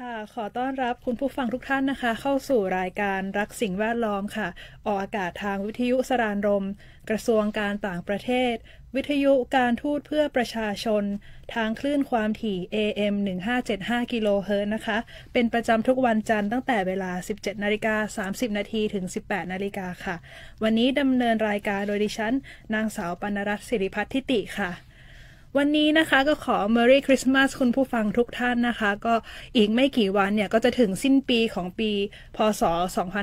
ค่ะขอต้อนรับคุณผู้ฟังทุกท่านนะคะ เข้าสู่รายการรักสิ่งแวดล้อมค่ะ ออกอากาศทางวิทยุสรานรม กระทรวงการต่างประเทศ วิทยุการทูตเพื่อประชาชนทางคลื่นความถี่ AM 1575กิโลเฮิรต์นะคะ เป็นประจำทุกวันจันทร์ตั้งแต่เวลา 17นาฬิกา30นาทีถึง 18นาฬิกาค่ะ วันนี้ดำเนินรายการโดยดิฉันนางสาวปนรัตน์สิริพัฒน์ทิติค่ะวันนี้นะคะก็ขอ Merry Christmas คุณผู้ฟังทุกท่านนะคะ ก็อีกไม่กี่วันเนี่ยก็จะถึงสิ้นปีของปีพศ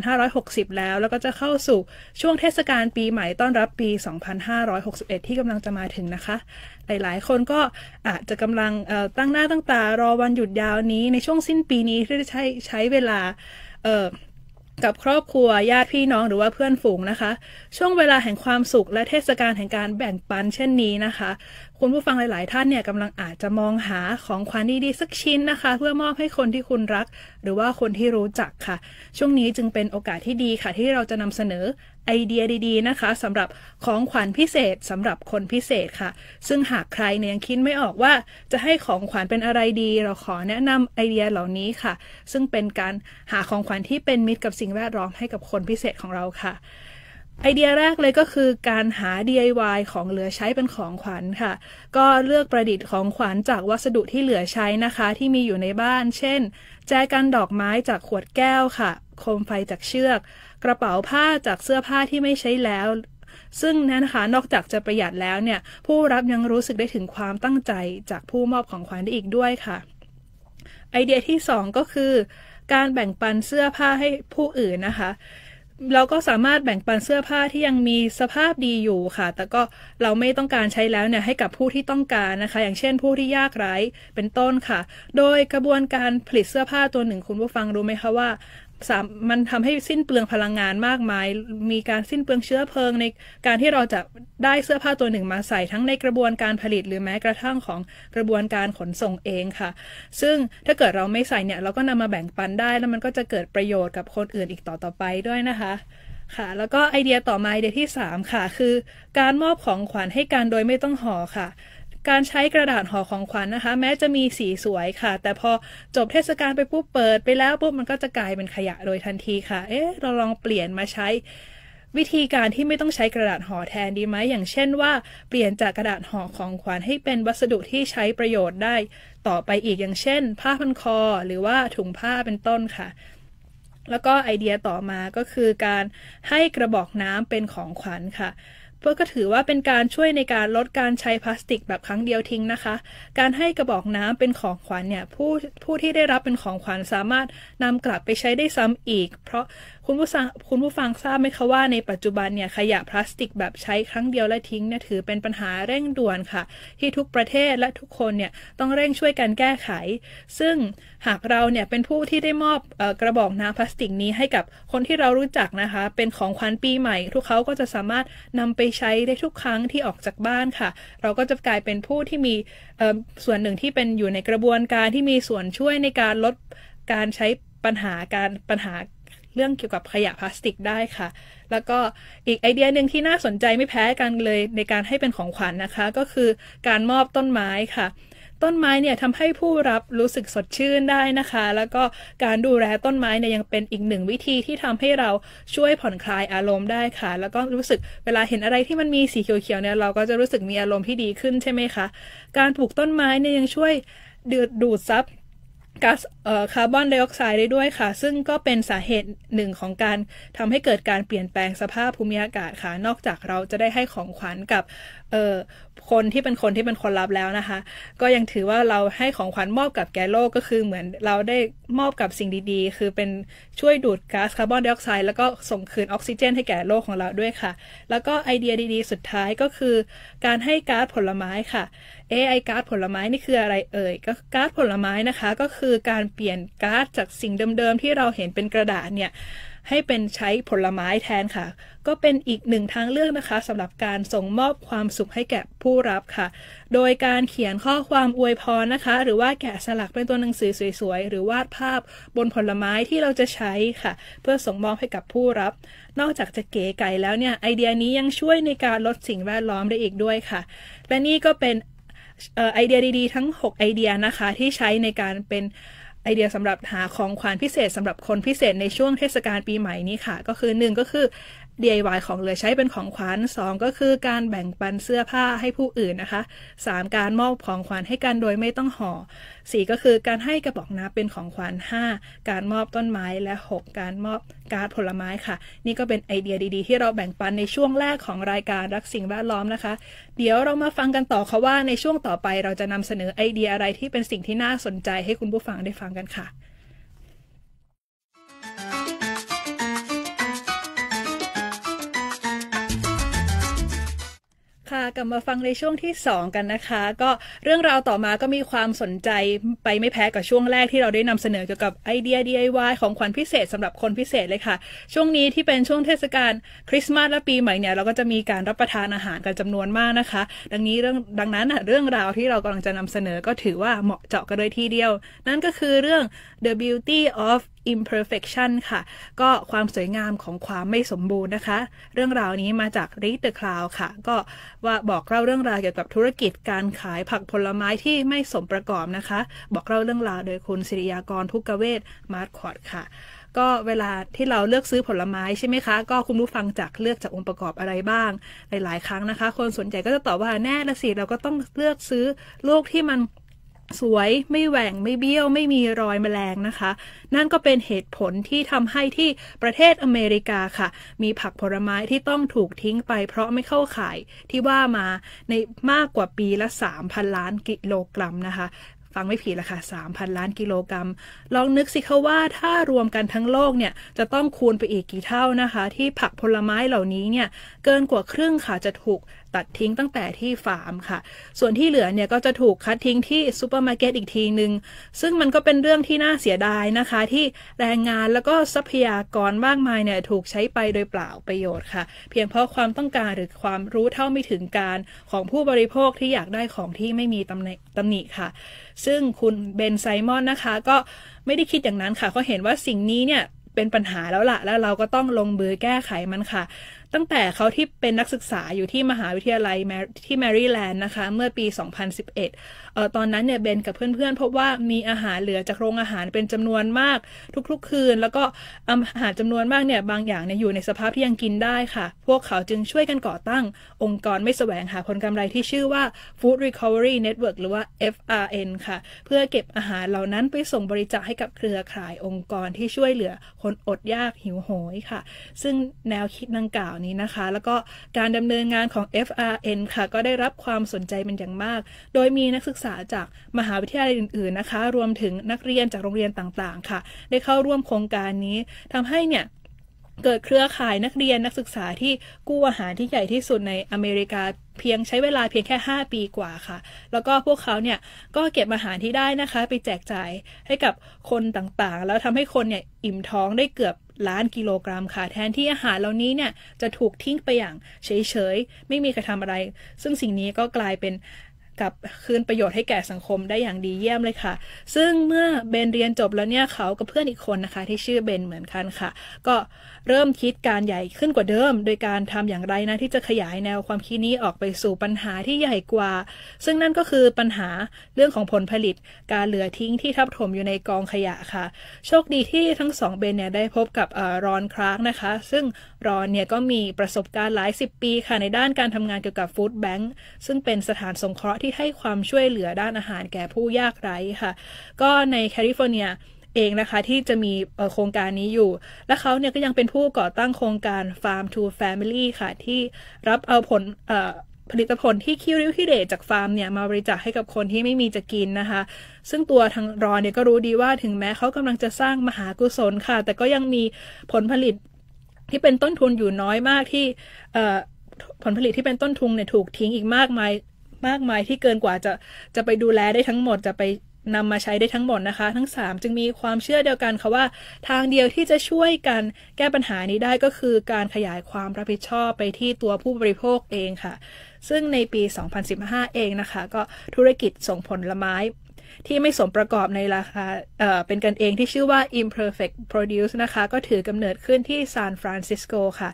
2560 แล้ว แล้วก็จะเข้าสู่ช่วงเทศกาลปีใหม่ต้อนรับปี 2561 ที่กำลังจะมาถึงนะคะ หลาย ๆ คนก็อาจจะกำลังตั้งหน้าตั้งตารอวันหยุดยาวนี้ในช่วงสิ้นปีนี้ที่จะใช้ใช้เวลากับครอบครัวญาติพี่น้องหรือว่าเพื่อนฝูงนะคะ ช่วงเวลาแห่งความสุข และเทศกาลแห่งการแบ่งปัน เช่นนี้นะคะคุณผู้ฟังหลายๆ ท่านเนี่ยกำลังอาจจะมองหาของขวัญดี ๆ สักชิ้นนะคะ เพื่อมอบให้คนที่คุณรัก หรือว่าคนที่รู้จักค่ะ ช่วงนี้จึงเป็นโอกาสที่ดีค่ะ ที่เราจะนำเสนอ ไอเดียดี ๆ นะคะสำหรับของขวัญพิเศษสำหรับคนพิเศษค่ะ ซึ่งหากใครเนี่ยยังคิดไม่ออกว่า จะให้ของขวัญเป็นอะไรดี เราขอแนะนำไอเดียเหล่านี้ค่ะ ซึ่งเป็นการหาของขวัญที่เป็นมิตรกับสิ่งแวดล้อมให้กับคนพิเศษของเราค่ะไอเดียแรกเลยก็คือการหา DIY ของเหลือใช้เป็นของขวัญค่ะ ก็เลือกประดิษฐ์ของขวัญจากวัสดุที่เหลือใช้นะคะ ที่มีอยู่ในบ้าน เช่น แจกันดอกไม้จากขวดแก้วค่ะ โคมไฟจากเชือก กระเป๋าผ้าจากเสื้อผ้าที่ไม่ใช้แล้ว ซึ่งนั้นนะคะนอกจากจะประหยัดแล้วเนี่ย ผู้รับยังรู้สึกได้ถึงความตั้งใจจากผู้มอบของขวัญได้อีกด้วยค่ะ ไอเดียที่2ก็คือการแบ่งปันเสื้อผ้าให้ผู้อื่นนะคะเราก็สามารถแบ่งปันเสื้อผ้าที่ยังมีสภาพดีอยู่ค่ะ แต่ก็เราไม่ต้องการใช้แล้วเนี่ยให้กับผู้ที่ต้องการนะคะ อย่างเช่นผู้ที่ยากไร้ เป็นต้นค่ะ โดยกระบวนการผลิตเสื้อผ้าตัวหนึ่งคุณผู้ฟังรู้ไหมคะว่ามมันทำให้สิ้นเปลืองพลังงานมากมาย มีการสิ้นเปลืองเชื้อเพลิงในการที่เราจะได้เสื้อผ้าตัวหนึ่งมาใส่ทั้งในกระบวนการผลิตหรือแม้กระทั่งของกระบวนการขนส่งเองค่ะ ซึ่งถ้าเกิดเราไม่ใส่เนี่ย เราก็นำมาแบ่งปันได้แล้วมันก็จะเกิดประโยชน์กับคนอื่นอีกต่อต่อไปด้วยนะคะ ค่ะ แล้วก็ไอเดียต่อมาไอเดียที่3ค่ะ คือ การมอบของขวัญให้กันโดยไม่ต้องห่อค่ะการใช้กระดาษห่อของขวัญนนะคะ แม้จะมีสีสวยค่ะ แต่พอจบเทศกาลไปปุ๊บเปิดไปแล้วปุ๊บมันก็จะกลายเป็นขยะโดยทันทีค่ะ เอ๊ะเราลองเปลี่ยนมาใช้ วิธีการที่ไม่ต้องใช้กระดาษห่อแทนดีไหม อย่างเช่นว่า เปลี่ยนจากกระดาษห่อของขวัญให้เป็นวัสดุที่ใช้ประโยชน์ได้ ต่อไปอีกอย่างเช่น ผ้าพันคอหรือว่าถุงผ้าเป็นต้นค่ะ แล้วก็ไอเดียต่อมาก็คือการให้กระบอกน้ำเป็นของขวัญค่ะเพื่อก็ถือว่าเป็นการช่วยในการลดการใช้พลาสติกแบบครั้งเดียวทิ้งนะคะ การให้กระบอกน้ำเป็นของขวัญเนี่ยผู้ผู้ที่ได้รับเป็นของขวัญสามารถนำกลับไปใช้ได้ซ้ำอีก เพราะคุณผู้ฟังคุณผู้ฟังทราบไหมคะว่าในปัจจุบันเนี่ยขยะพลาสติกแบบใช้ครั้งเดียวและทิ้งเนี่ยถือเป็นปัญหาเร่งด่วนค่ะ ที่ทุกประเทศและทุกคนเนี่ยต้องเร่งช่วยกันแก้ไข ซึ่งหากเราเนี่ย เป็นผู้ที่ได้มอบกระบอกน้ำพลาสติกนี้ให้กับคนที่เรารู้จักนะคะ เป็นของขวัญปีใหม่ ทุกเขาก็จะสามารถนำไปใช้ได้ทุกครั้งที่ออกจากบ้านค่ะ เราก็จะกลายเป็นผู้ที่มีส่วนหนึ่งที่เป็นอยู่ในกระบวนการที่มีส่วนช่วยในการลดการใช้ปัญหาการปัญหาเรื่องเกี่ยวกับขยะพลาสติกได้ค่ะ แล้วก็อีกไอเดียหนึ่งที่น่าสนใจไม่แพ้กันเลยในการให้เป็นของขวัญนนะคะ ก็คือการมอบต้นไม้ค่ะต้นไม้เนี่ยทำให้ผู้รับรู้สึกสดชื่นได้นะคะ แล้วก็การดูแลต้นไม้เนี่ยยังเป็นอีกหนึ่งวิธีที่ทำให้เราช่วยผ่อนคลายอารมณ์ได้ค่ะ แล้วก็รู้สึกเวลาเห็นอะไรที่มันมีสีเขียวๆเนี่ยเราก็จะรู้สึกมีอารมณ์ที่ดีขึ้นใช่ไหมคะการปลูกต้นไม้เนี่ยยังช่วยดูดซับก๊าซคาร์บอนไดออกไซด์ได้ด้วยค่ะ ซึ่งก็เป็นสาเหตุหนึ่งของการทำให้เกิดการเปลี่ยนแปลงสภาพภูมิอากาศค่ะนอกจากเราจะได้ให้ของขวัญกับคนที่เป็นคนที่เป็นคนรับแล้วนะคะ ก็ยังถือว่าเราให้ของขวัญมอบกับแก่โลกก็คือเหมือนเราได้มอบกับสิ่งดี ๆ คือเป็นช่วยดูดก๊าซคาร์บอนไดออกไซด์แล้วก็ส่งคืนออกซิเจนให้แก่โลกของเราด้วยค่ะ แล้วก็ไอเดียดีๆสุดท้ายก็คือ การให้ก๊าซผลไม้ค่ะเอไอการ์ดผลไม้นี่คืออะไรเอ่ยก็การ์ดผลไม้นะคะก็คือการเปลี่ยนการ์ดจากสิ่งเดิมๆที่เราเห็นเป็นกระดาษเนี่ยให้เป็นใช้ผลไม้แทนค่ะ ก็เป็นอีกหนึ่งทางเลือกนะคะสำหรับการส่งมอบความสุขให้แก่ผู้รับค่ะ โดยการเขียนข้อความอวยพรนะคะ หรือว่าแกะสลักเป็นตัวหนังสือสวยๆหรือวาดภาพบนผลไม้ที่เราจะใช้ค่ะ เพื่อส่งมอบให้กับผู้รับ นอกจากจะเก๋ไก่แล้วเนี่ยไอเดียนี้ยังช่วยในการลดสิ่งแวดล้อมได้อีกด้วยค่ะ และนี่ก็เป็นไอเดียดีๆ ทั้ง 6 ไอเดียนะคะ ที่ใช้ในการเป็นไอเดียสำหรับหาของขวัญพิเศษสำหรับคนพิเศษในช่วงเทศกาลปีใหม่นี้ค่ะ ก็คือ1ก็คือ DIY ของเหลือใช้เป็นของขวัญ2 ก็คือการแบ่งปันเสื้อผ้าให้ผู้อื่นนะคะ 3 การมอบของขวัญให้กันโดยไม่ต้องห่อ4ก็คือการให้กระบอกน้ำเป็นของขวัญ5 การมอบต้นไม้และ 6 การมอบการ์ดผลไม้ค่ะ นี่ก็เป็นไอเดียดีๆ ที่เราแบ่งปันในช่วงแรกของรายการรักสิ่งแวดล้อมนะคะ เดี๋ยวเรามาฟังกันต่อค่ะว่าในช่วงต่อไปเราจะนำเสนอไอเดียอะไรที่เป็นสิ่งที่น่าสนใจให้คุณผู้ฟังได้ฟังกันค่ะค่ะกลับมาฟังในช่วงที่ 2 กันนะคะก็เรื่องราวต่อมาก็มีความสนใจไปไม่แพ้กับช่วงแรกที่เราได้นำเสนอเกี่ยวกับไอเดีย DIY ของขวัญพิเศษสำหรับคนพิเศษเลยค่ะ ช่วงนี้ที่เป็นช่วงเทศกาลคริสต์มาสและปีใหม่เนี่ย เราก็จะมีการรับประทานอาหารกันจำนวนมากนะคะ ดังนี้เรื่องดังนั้นเรื่องราวที่เรากำลังจะนำเสนอก็ถือว่าเหมาะเจาะกันเลยทีเดียว นั่นก็คือเรื่อง The Beauty of imperfection ค่ะ ก็ความสวยงามของความไม่สมบูรณ์นะคะ เรื่องราวนี้มาจาก Read the Cloud ค่ะ ก็ว่าบอกเล่าเรื่องราวเกี่ยวกับธุรกิจการขายผักผลไม้ที่ไม่สมประกอบนะคะ บอกเล่าเรื่องราวโดยคุณศิริยากรทุกเวศมาร์ทคอร์ดค่ะ ก็เวลาที่เราเลือกซื้อผลไม้ใช่ไหมคะ ก็คุณผู้ฟังจากเลือกจากองค์ประกอบอะไรบ้าง หลายๆครั้งนะคะ คนส่วนใหญ่ก็จะตอบว่าแน่ละสิเราก็ต้องเลือกซื้อลูกที่มันสวยไม่แหว่งไม่เบี้ยวไม่มีรอยแมลงนะคะ นั่นก็เป็นเหตุผลที่ทำให้ที่ประเทศอเมริกาค่ะ มีผักผลไม้ที่ต้องถูกทิ้งไปเพราะไม่เข้าขายที่ว่ามาในมากกว่าปีละ 3,000ล้านกิโลกรัมนะคะ ฟังไม่ผิดละค่ะ 3,000ล้านกิโลกรัม ลองนึกสิคะว่าถ้ารวมกันทั้งโลก เนี่ย จะต้องคูณไปอีกกี่เท่านะคะ ที่ผักผลไม้เหล่านี้เนี่ยเกินกว่าครึ่งค่ะจะถูกตัดทิ้งตั้งแต่ที่ฟาร์มค่ะ ส่วนที่เหลือเนี่ยก็จะถูกคัดทิ้งที่ซูเปอร์มาร์เก็ตอีกทีหนึ่งซึ่งมันก็เป็นเรื่องที่น่าเสียดายนะคะ ที่แรงงานแล้วก็ทรัพยากรมากมายเนี่ยถูกใช้ไปโดยเปล่าประโยชน์ค่ะ เพียงเพราะความต้องการหรือความรู้เท่าไม่ถึงการของผู้บริโภคที่อยากได้ของที่ไม่มีตำหนิค่ะ ซึ่งคุณเบนไซมอนนะคะ ก็ไม่ได้คิดอย่างนั้นค่ะเขาเห็นว่าสิ่งนี้เนี่ยเป็นปัญหาแล้วละ่ะแล้วเราก็ต้องลงมือแก้ไขมันค่ะตั้งแต่เขาที่เป็นนักศึกษาอยู่ที่มหาวิทยาลัยที่แมริแลนด์นะคะ เมื่อปี 2011เอ่อตอนนั้นเนี่ยเบนกับเพื่อนๆพบว่ามีอาหารเหลือจากโรงอาหารเป็นจำนวนมากทุกๆคืน แล้วก็อาหารจำนวนมากเนี่ย บางอย่างเนี่ย อยู่ในสภาพที่ยังกินได้ค่ะ พวกเขาจึงช่วยกันก่อตั้ง องค์กรไม่แสวงหาผลกำไรที่ชื่อว่า Food Recovery Network หรือว่า FRN ค่ะเพื่อเก็บอาหารเหล่านั้นไปส่งบริจาคให้กับเครือข่ายองค์กรที่ช่วยเหลือคนอดยากหิวโหยค่ะ ซึ่งแนวคิดดังกล่าวนี้นะคะแล้วก็การดำเนินงานของ FRN ค่ะ ก็ได้รับความสนใจเป็นอย่างมาก โดยมีนักศึกษาจากมหาวิทยาลัยอื่น ๆ นะคะ รวมถึงนักเรียนจากโรงเรียนต่าง ๆ ค่ะ ได้เข้าร่วมโครงการนี้ทำให้เนี่ย เกิดเครือข่ายนักเรียนนักศึกษาที่กู้อาหารที่ใหญ่ที่สุดในอเมริกาเพียงใช้เวลาเพียงแค่ 5 ปีกว่าค่ะ แล้วก็พวกเขาเนี่ยก็เก็บอาหารที่ได้นะคะ ไปแจกจ่ายให้กับคนต่าง ๆ แล้วทำให้คนเนี่ยอิ่มท้องได้เกือบล้านกิโลกรัมค่ะ แทนที่อาหารเหล่านี้เนี่ยจะถูกทิ้งไปอย่างเฉยๆ ไม่มีใครทำอะไร ซึ่งสิ่งนี้ก็กลายเป็นกับคืนประโยชน์ให้แก่สังคมได้อย่างดีเยี่ยมเลยค่ะ ซึ่งเมื่อเบนเรียนจบแล้วเนี่ยเขากับเพื่อนอีกคนนะคะ ที่ชื่อเบนเหมือนกันค่ะ ก็เริ่มคิดการใหญ่ขึ้นกว่าเดิม โดยการทำอย่างไรนะ ที่จะขยายแนวความคิดนี้ออกไปสู่ปัญหาที่ใหญ่กว่า ซึ่งนั่นก็คือปัญหาเรื่องของผลผลิตการเหลือทิ้งที่ทับถมอยู่ในกองขยะค่ะ โชคดีที่ทั้งสองเบนเนี่ยได้พบกับรอนคลาร์กนะคะ ซึ่งรอนเนี่ยก็มีประสบการณ์หลายสิบปีค่ะในด้านการทำงานเกี่ยวกับฟู้ดแบงค์ซึ่งเป็นสถานสงเคราะห์ที่ให้ความช่วยเหลือด้านอาหารแก่ผู้ยากไร้ค่ะ ก็ในแคลิฟอร์เนียเองนะคะ ที่จะมีโครงการนี้อยู่ และเขาเนี่ยก็ยังเป็นผู้ก่อตั้งโครงการ Farm to Family ค่ะ ที่รับเอาผลผลิตผลที่คิริวคิเดจากฟาร์มเนี่ย มาบริจาคให้กับคนที่ไม่มีจะกินนะคะ ซึ่งตัวทางรอนเนี่ยก็รู้ดีว่าถึงแม้เขากำลังจะสร้างมหากุศลค่ะ แต่ก็ยังมีผลผลิตที่เป็นต้นทุนอยู่น้อยมากที่ผลผลิตที่เป็นต้นทุนเนี่ยถูกทิ้งอีกมากมายมากมายที่เกินกว่าจะจะไปดูแลได้ทั้งหมดจะไปนำมาใช้ได้ทั้งหมดนะคะทั้ง 3 จึงมีความเชื่อเดียวกันค่ะว่าทางเดียวที่จะช่วยกันแก้ปัญหานี้ได้ก็คือการขยายความรับผิดชอบไปที่ตัวผู้บริโภคเองค่ะ ซึ่งในปี 2015 เองนะคะก็ธุรกิจส่งผลไม้ ที่ไม่สมประกอบในราคาเเป็นกันเองที่ชื่อว่า imperfect produce นะคะก็ถือกำเนิดขึ้นที่ซานฟรานซิสโกค่ะ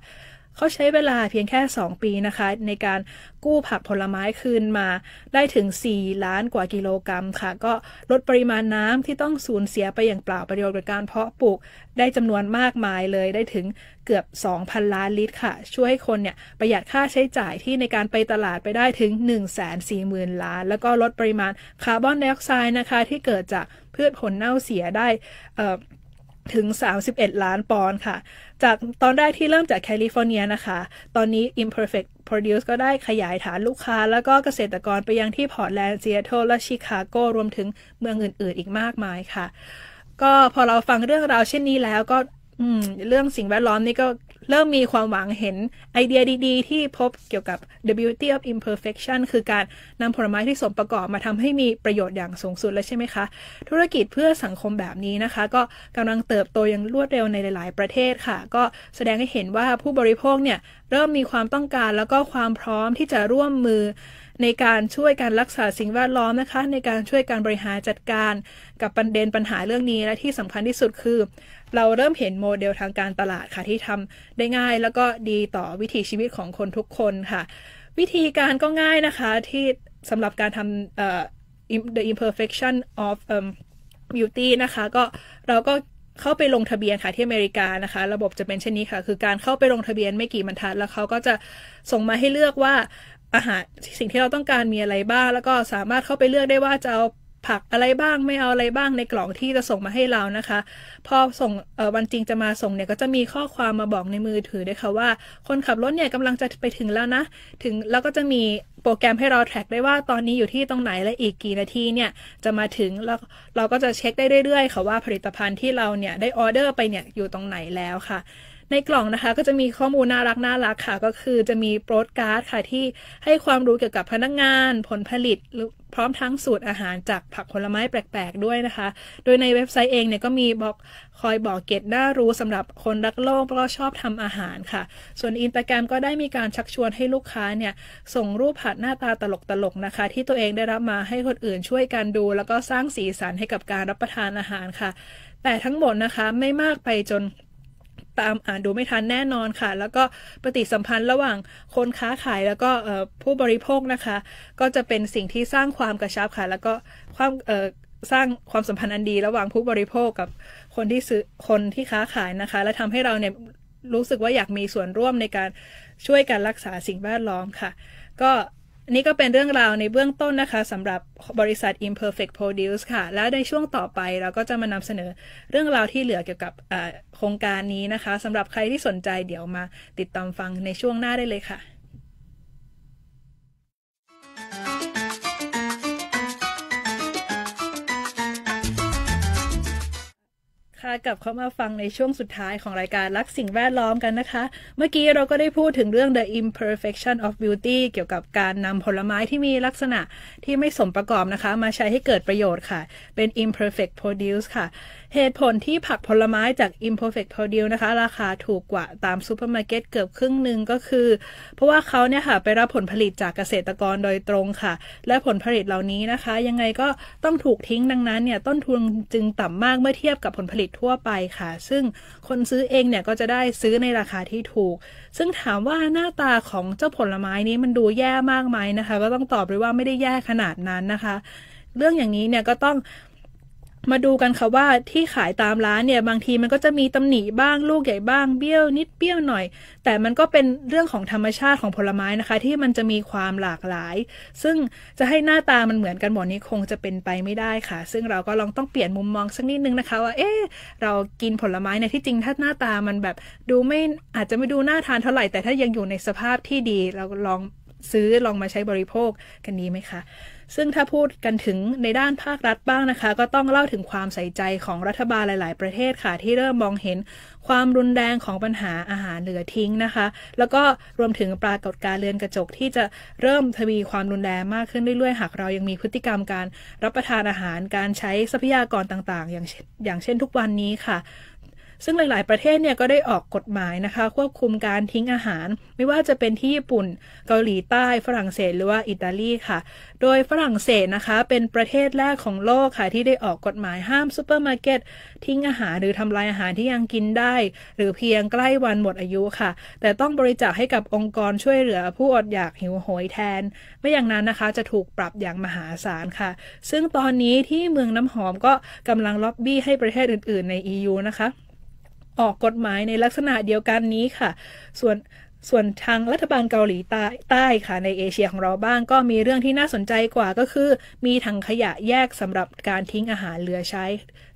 เขาใช้เวลาเพียงแค่ 2 ปีนะคะ ในการกู้ผักผลไม้คืนมาได้ถึง 4 ล้านกว่ากิโลกรรัมค่ะ ก็ลดปริมาณน้ำที่ต้องสูญเสียไปอย่างเปล่าประโยชน์กับการเพาะปลูกได้จำนวนมากมายเลยได้ถึงเกือบ 2,000 ล้านลิตรค่ะ ช่วยให้คนเนี่ย ประหยัดค่าใช้จ่ายที่ในการไปตลาดไปได้ถึง 140,000 ล้าน แล้วก็ลดปริมาณคาร์บอนไดออกไซด์นะคะที่เกิดจากพืชผลเน่าเสียได้ถึง 31 ล้านปอนด์ ค่ะ จากตอนแรกที่เริ่มจาก แคลิฟอร์เนียนะคะ ตอนนี้ Imperfect Produce ก็ได้ขยายฐานลูกค้า แล้วก็เกษตรกรไปยังที่พอร์ตแลนด์ซีแอตเทิลและชิคาโก รวมถึงเมืองอื่น ๆ อีกมากมายค่ะ ก็พอเราฟังเรื่องราวเช่นนี้แล้วก็ เรื่องสิ่งแวดล้อมนี่ก็เริ่มมีความหวังเห็นไอเดียดี ๆ ที่พบเกี่ยวกับ the beauty of imperfection คือการนำผลไม้ที่สมประกอบมาทำให้มีประโยชน์อย่างสูงสุดแล้วใช่ไหมคะ ธุรกิจเพื่อสังคมแบบนี้นะคะ ก็กำลังเติบโตอย่างรวดเร็วในหลายๆประเทศค่ะ ก็แสดงให้เห็นว่าผู้บริโภคเนี่ยเริ่มมีความต้องการแล้วก็ความพร้อมที่จะร่วมมือ ในการช่วยการรักษาสิ่งแวดล้อมนะคะ ในการช่วยการบริหารจัดการกับประเด็นปัญหาเรื่องนี้และที่สำคัญที่สุดคือเราเริ่มเห็นโมเดลทางการตลาดค่ะที่ทำได้ง่ายแล้วก็ดีต่อวิถีชีวิตของคนทุกคนค่ะ วิธีการก็ง่ายนะคะที่สำหรับการทำเ the imperfection of um, beauty นะคะ ก็เราก็เข้าไปลงทะเบียนค่ะที่อเมริกานะคะ ระบบจะเป็นเช่นนี้ค่ะ คือการเข้าไปลงทะเบียนไม่กี่บรรทัดแล้วเขาก็จะส่งมาให้เลือกว่า อาหารสิ่งที่เราต้องการมีอะไรบ้าง แล้วก็สามารถเข้าไปเลือกได้ว่าจะเอาผักอะไรบ้างไม่เอาอะไรบ้างในกล่องที่จะส่งมาให้เรานะคะ พอส่งวันจริงจะมาส่งเนี่ยก็จะมีข้อความมาบอกในมือถือด้วยค่ะว่า คนขับรถเนี่ยกำลังจะไปถึงแล้วนะถึงแล้วก็จะมีโปรแกรมให้เราแทร็กได้ว่าตอนนี้อยู่ที่ตรงไหนและอีกกี่นาทีเนี่ยจะมาถึงแล้วเราก็จะเช็คได้เรื่อยๆค่ะว่าผลิตภัณฑ์ที่เราเนี่ยได้ออเดอร์ไปเนี่ยอยู่ตรงไหนแล้วค่ะในกล่องนะคะก็จะมีข้อมูลน่ารักน่ารักค่ะก็คือจะมีโปรดการ์ดค่ะที่ให้ความรู้เกี่ยวกับพนักงานผลผลิตพร้อมทั้งสูตรอาหารจากผักผลไม้แปลกๆ ด้วยนะคะ โดยในเว็บไซต์เองเนี่ย ก็มีบอกคอยบอกเกตน่ารู้สำหรับคนรักโลกแล้วก็ชอบทำอาหารค่ะ ส่วนอินสตาแกรมก็ได้มีการชักชวนให้ลูกค้าเนี่ยส่งรูปผัดหน้าตาตลกๆนะคะ ที่ตัวเองได้รับมาให้คนอื่นช่วยกันดู แล้วก็สร้างสีสันให้กับการรับประทานอาหารค่ะ แต่ทั้งหมดนะคะไม่มากไปจนตามอ่านดูไม่ทันแน่นอนค่ะ แล้วก็ปฏิสัมพันธ์ระหว่างคนค้าขายแล้วก็ผู้บริโภคนะคะ ก็จะเป็นสิ่งที่สร้างความกระชับค่ะแล้วก็ความสร้างความสัมพันธ์อันดี ระหว่างผู้บริโภคกับคนที่ซื้อคนที่ค้าขายนะคะ และทำให้เราเนี่ยรู้สึกว่าอยากมีส่วนร่วมในการช่วยการรักษาสิ่งแวดล้อมค่ะ ก็อันนี้ก็เป็นเรื่องราวในเบื้องต้นนะคะสำหรับบริษัท Imperfect Produce ค่ะ แล้วในช่วงต่อไปเราก็จะมานำเสนอเรื่องราวที่เหลือเกี่ยวกับโครงการนี้นะคะสำหรับใครที่สนใจเดี๋ยวมาติดตามฟังในช่วงหน้าได้เลยค่ะกลับเข้ามาฟังในช่วงสุดท้ายของรายการรักสิ่งแวดล้อมกันนะคะ เมื่อกี้เราก็ได้พูดถึงเรื่อง the imperfection of beauty เกี่ยวกับการนำผลไม้ที่มีลักษณะที่ไม่สมประกอบนะคะ มาใช้ให้เกิดประโยชน์ค่ะ เป็น imperfect produce ค่ะเหตุผลที่ผักผลไม้จาก Imperfect Produce นะคะราคาถูกกว่าตามซูเปอร์มาร์เก็ตเกือบครึ่งหนึ่งก็คือ เพราะว่าเขาเนี่ยค่ะไปรับผลผลิตจากเกษตรกรโดยตรงค่ะ และผลผลิตเหล่านี้นะคะ ยังไงก็ต้องถูกทิ้งดังนั้นเนี่ย ต้นทุนจึงต่ำมากเมื่อเทียบกับผลผลิตทั่วไปค่ะ ซึ่งคนซื้อเองเนี่ยก็จะได้ซื้อในราคาที่ถูก ซึ่งถามว่าหน้าตาของเจ้าผลไม้นี้มันดูแย่มากไหมนะคะก็ต้องตอบเลยว่าไม่ได้แย่ขนาดนั้นนะคะ เรื่องอย่างนี้เนี่ยก็ต้องมาดูกันค่ะว่าที่ขายตามร้านเนี่ยบางทีมันก็จะมีตำหนิบ้างลูกใหญ่บ้างเบี้ยวนิดเบี้ยวหน่อย แต่มันก็เป็นเรื่องของธรรมชาติของผลไม้นะคะ ที่มันจะมีความหลากหลาย ซึ่งจะให้หน้าตามันเหมือนกันหมดนี้คงจะเป็นไปไม่ได้ค่ะ ซึ่งเราก็ลองต้องเปลี่ยนมุมมองสักนิดนึงนะคะ ว่าเอ๊เรากินผลไม้ในที่จริงถ้าหน้าตามันแบบดูไม่อาจจะไม่ดูน่าทานเท่าไหร่ แต่ถ้ายังอยู่ในสภาพที่ดีเราลองซื้อลองมาใช้บริโภคกันดีไหมคะ ซึ่งถ้าพูดกันถึงในด้านภาครัฐบ้างนะคะ ก็ต้องเล่าถึงความใส่ใจของรัฐบาลหลาย ๆ ประเทศค่ะ ที่เริ่มมองเห็นความรุนแรงของปัญหาอาหารเหลือทิ้งนะคะ แล้วก็รวมถึงปรากฏการเรือนกระจกที่จะเริ่มทวีความรุนแรงมากขึ้นเรื่อยๆ หากเรายังมีพฤติกรรมการ รับประทานอาหารการใช้ทรัพยากรต่างๆ อย่างอย่างเช่นทุกวันนี้ค่ะซึ่งหลาย ๆ ประเทศเนี่ยก็ได้ออกกฎหมายนะคะ ควบคุมการทิ้งอาหาร ไม่ว่าจะเป็นที่ญี่ปุ่นเกาหลีใต้ฝรั่งเศสหรือว่าอิตาลีค่ะ โดยฝรั่งเศสนะคะ เป็นประเทศแรกของโลกค่ะที่ได้ออกกฎหมายห้ามซูเปอร์มาร์เก็ตทิ้งอาหารหรือทำลายอาหารที่ยังกินได้ หรือเพียงใกล้วันหมดอายุค่ะ แต่ต้องบริจาคให้กับองค์กรช่วยเหลือผู้อดอยากหิวโหยแทนไม่อย่างนั้นนะคะจะถูกปรับอย่างมหาศาลค่ะ ซึ่งตอนนี้ที่เมืองน้ำหอมก็กำลังล็อบบี้ให้ประเทศอื่น ๆ ใน EU นะคะออกกฎหมายในลักษณะเดียวกันนี้ค่ะ ส่วนส่วนทางรัฐบาลเกาหลีใต้ใต้ค่ะในเอเชียของเราบ้างก็มีเรื่องที่น่าสนใจกว่าก็คือ มีถังขยะแยกสำหรับการทิ้งอาหารเหลือใช้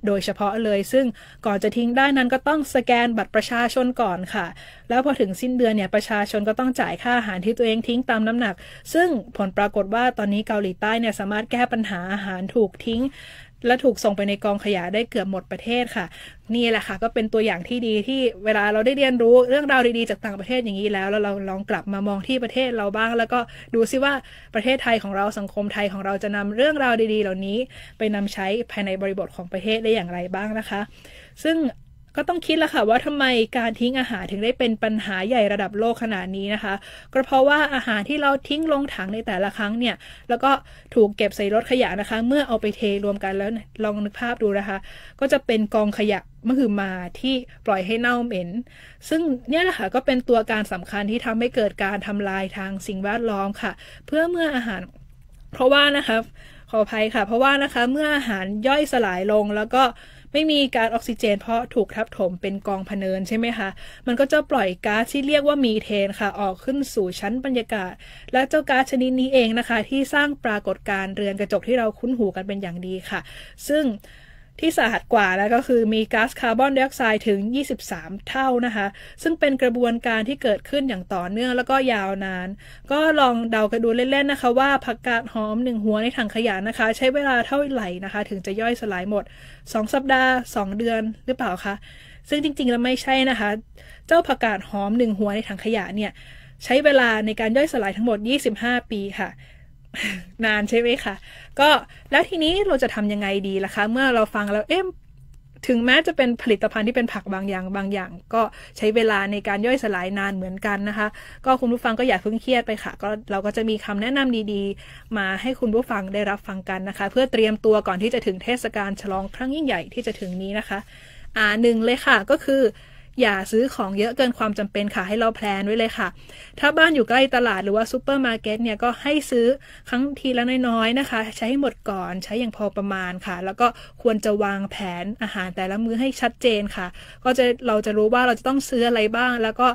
โดยเฉพาะเลยซึ่งก่อนจะทิ้งได้นั้นก็ต้องสแกนบัตรประชาชนก่อนค่ะ แล้วพอถึงสิ้นเดือนเนี่ยประชาชนก็ต้องจ่ายค่าอาหารที่ตัวเองทิ้งตามน้ำหนัก ซึ่งผลปรากฏว่าตอนนี้เกาหลีใต้เนี่ยสามารถแก้ปัญหาอาหารถูกทิ้งและถูกส่งไปในกองขยะได้เกือบหมดประเทศค่ะ นี่แหละค่ะ ก็เป็นตัวอย่างที่ดีที่เวลาเราได้เรียนรู้เรื่องราวดีๆจากต่างประเทศอย่างนี้แล้วแล้ว เราลองกลับมามองที่ประเทศเราบ้าง แล้วก็ดูซิว่าประเทศไทยของเราสังคมไทยของเราจะนำเรื่องราวดีๆ เหล่านี้ไปนำใช้ภายในบริบทของประเทศได้อย่างไรบ้างนะคะ ซึ่งก็ต้องคิดละค่ะว่าทำไมการทิ้งอาหารถึงได้เป็นปัญหาใหญ่ระดับโลกขนาดนี้นะคะก็เพราะว่าอาหารที่เราทิ้งลงถังในแต่ละครั้งเนี่ย แล้วก็ถูกเก็บใส่รถขยะนะคะ เมื่อเอาไปเทรวมกันแล้วลองนึกภาพดูนะคะ ก็จะเป็นกองขยะมือมาที่ปล่อยให้เน่าเหม็นซึ่งเนี่ยแหละค่ะก็เป็นตัวการสำคัญที่ทำให้เกิดการทำลายทางสิ่งแวดล้อมค่ะ เพื่อเมื่ออาหาร เพราะว่านะคะขออภัยค่ะ เพราะว่านะคะ เมื่ออาหารย่อยสลายลงแล้วก็ไม่มีการออกซิเจนเพราะถูกทับถมเป็นกองพเนินใช่ไหมคะ มันก็จะปล่อยก๊าซที่เรียกว่ามีเทนค่ะ ออกขึ้นสู่ชั้นบรรยากาศ และเจ้าก๊าซชนิดนี้เองนะคะ ที่สร้างปรากฏการณ์เรือนกระจกที่เราคุ้นหูกันเป็นอย่างดีค่ะ ซึ่งที่สาหัสกว่าแล้วก็คือมีก๊าซคาร์บอนไดออกไซด์ถึง 23 เท่านะคะ ซึ่งเป็นกระบวนการที่เกิดขึ้นอย่างต่อเนื่องแล้วก็ยาวนาน ก็ลองเดากันดูเล่นๆนะคะว่าผักกาดหอมหนึ่งหัวในถังขยะนะคะ ใช้เวลาเท่าไหร่นะคะถึงจะย่อยสลายหมด 2 สัปดาห์ 2 เดือนหรือเปล่าคะ ซึ่งจริงๆแล้วไม่ใช่นะคะ เจ้าผักกาดหอมหนึ่งหัวในถังขยะเนี่ย ใช้เวลาในการย่อยสลายทั้งหมด 25 ปีค่ะนานใช่ไหมคะก็แล้วทีนี้เราจะทำยังไงดีล่ะคะ เมื่อเราฟังแล้วเอ๊ะถึงแม้จะเป็นผลิตภัณฑ์ที่เป็นผักบางอย่างบางอย่าง ก็ใช้เวลาในการย่อยสลายนานเหมือนกันนะคะ ก็คุณผู้ฟังก็อย่าเพิ่งเครียดไปค่ะ ก็เราก็จะมีคำแนะนำดีๆ มาให้คุณผู้ฟังได้รับฟังกันนะคะ เพื่อเตรียมตัวก่อนที่จะถึงเทศกาลฉลองครั้งยิ่งใหญ่ที่จะถึงนี้นะคะ อ่าหนึ่งเลยค่ะ ก็คืออย่าซื้อของเยอะเกินความจำเป็นค่ะให้เราแพลนไว้เลยค่ะ ถ้าบ้านอยู่ใกล้ตลาด หรือว่าซูเปอร์มาร์เก็ตเนี่ยก็ให้ซื้อครั้งทีละน้อยๆนะคะ ใช้ให้หมดก่อนใช้อย่างพอประมาณค่ะ แล้วก็ควรจะวางแผนอาหารแต่ละมื้อให้ชัดเจนค่ะ ก็จะเราจะรู้ว่าเราจะต้องซื้ออะไรบ้าง แล้วก็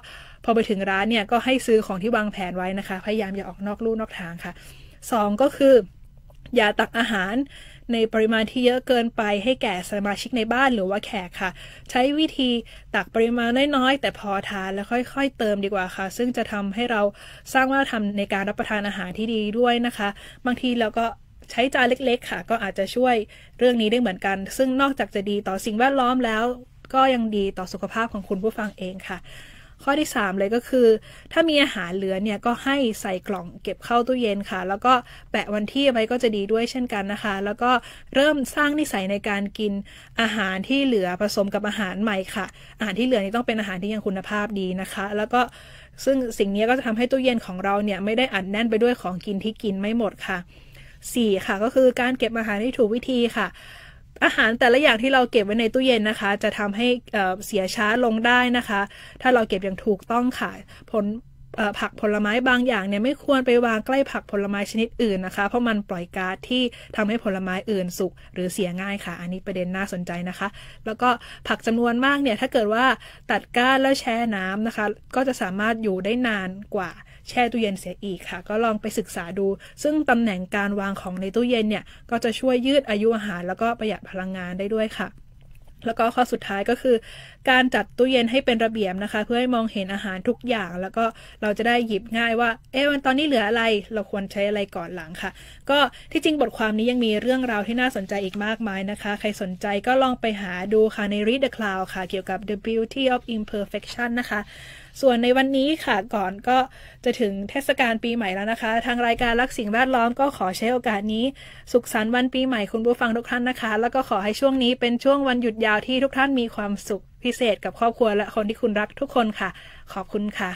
พอไปถึงร้านเนี่ยก็ให้ซื้อของที่วางแผนไว้นะคะ พยายามอย่าออกนอกลู่นอกทางค่ะ2ก็คือ อย่าตักอาหารในปริมาณที่เยอะเกินไปให้แก่สมาชิกในบ้านหรือว่าแขกค่ะ ใช้วิธีตักปริมาณน้อยๆแต่พอทานแล้วค่อย ๆ เติมดีกว่าค่ะ ซึ่งจะทำให้เราสร้างวัฒนธรรมในการรับประทานอาหารที่ดีด้วยนะคะ บางทีเราก็ใช้จานเล็กๆค่ะ ก็อาจจะช่วยเรื่องนี้ได้เหมือนกัน ซึ่งนอกจากจะดีต่อสิ่งแวดล้อมแล้ว ก็ยังดีต่อสุขภาพของคุณผู้ฟังเองค่ะข้อที่3เลยก็คือ ถ้ามีอาหารเหลือเนี่ยก็ให้ใส่กล่องเก็บเข้าตู้เย็นค่ะ แล้วก็แปะวันที่ไว้ก็จะดีด้วยเช่นกันนะคะแล้วก็เริ่มสร้างนิสัยในการกินอาหารที่เหลือ ผสมกับอาหารใหม่ค่ะ อาหารที่เหลือนี่ต้องเป็นอาหารที่ยังคุณภาพดีนะคะ แล้วก็ซึ่งสิ่งนี้ก็จะทำให้ตู้เย็นของเราเนี่ยไม่ได้อัดแน่นไปด้วยของกินที่กินไม่หมดค่ะ4ค่ะก็คือการเก็บอาหารที่ถูกวิธีค่ะอาหารแต่ละอย่างที่เราเก็บไว้ในตู้เย็นนะคะ จะทำให้เสียช้าลงได้นะคะ ถ้าเราเก็บอย่างถูกต้องค่ะผลผักผลไม้บางอย่างเนี่ยไม่ควรไปวางใกล้ผักผลไม้ชนิดอื่นนะคะ เพราะมันปล่อยก๊าซที่ทำให้ผลไม้อื่นสุกหรือเสียง่ายค่ะ อันนี้ประเด็นน่าสนใจนะคะ แล้วก็ผักจำนวนมากเนี่ยถ้าเกิดว่าตัดก้านแล้วแช่น้ำนะคะ ก็จะสามารถอยู่ได้นานกว่าแช่ตู้เย็นเสียอีกค่ะ ก็ลองไปศึกษาดู ซึ่งตำแหน่งการวางของในตู้เย็นเนี่ย ก็จะช่วยยืดอายุอาหารแล้วก็ประหยัดพลังงานได้ด้วยค่ะ แล้วก็ข้อสุดท้ายก็คือการจัดตู้เย็นให้เป็นระเบียบนะคะ เพื่อให้มองเห็นอาหารทุกอย่าง แล้วก็เราจะได้หยิบง่ายว่าเอ๊ะวันตอนนี้เหลืออะไรเราควรใช้อะไรก่อนหลังค่ะ ก็ที่จริงบทความนี้ยังมีเรื่องราวที่น่าสนใจอีกมากมายนะคะ ใครสนใจก็ลองไปหาดูค่ะ ใน Read the Cloud ค่ะ เกี่ยวกับ The Beauty of Imperfection นะคะ ส่วนในวันนี้ค่ะก่อนก็จะถึงเทศกาลปีใหม่แล้วนะคะ ทางรายการรักสิ่งแวดล้อมก็ขอใช้โอกาสนี้ สุขสันต์วันปีใหม่คุณผู้ฟังทุกท่านนะคะ แล้วก็ขอให้ช่วงนี้เป็นช่วงวันหยุดยาวที่ทุกท่านมีความสุขพิเศษกับครอบครัวและคนที่คุณรักทุกคนค่ะ ขอบคุณค่ะ